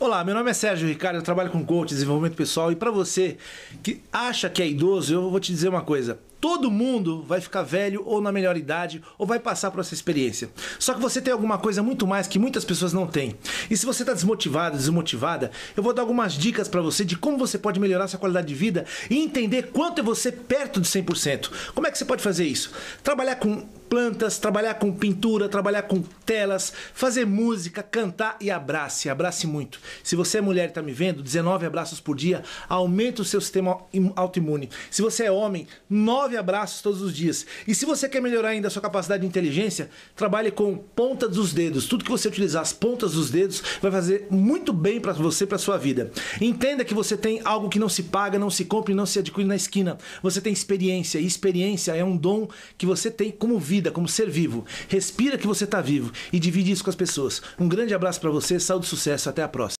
Olá, meu nome é Sérgio Ricardo, eu trabalho com coach, desenvolvimento pessoal e para você que acha que é idoso, eu vou te dizer uma coisa. Todo mundo vai ficar velho ou na melhor idade ou vai passar por essa experiência. Só que você tem alguma coisa muito mais que muitas pessoas não têm. E se você está desmotivado, desmotivada, eu vou dar algumas dicas para você de como você pode melhorar sua qualidade de vida e entender quanto é você perto de 100%. Como é que você pode fazer isso? Trabalhar com plantas, trabalhar com pintura, trabalhar com telas, fazer música, cantar e abrace, abrace muito. Se você é mulher e está me vendo, 19 abraços por dia, aumenta o seu sistema autoimune. Se você é homem, 9 abraços todos os dias. E se você quer melhorar ainda a sua capacidade de inteligência, trabalhe com ponta dos dedos. Tudo que você utilizar as pontas dos dedos vai fazer muito bem para você, para sua vida. Entenda que você tem algo que não se paga, não se compra e não se adquire na esquina. Você tem experiência, e experiência é um dom que você tem como vida vida como ser vivo. Respira que você está vivo e divide isso com as pessoas. Um grande abraço para você, saúde e sucesso. Até a próxima.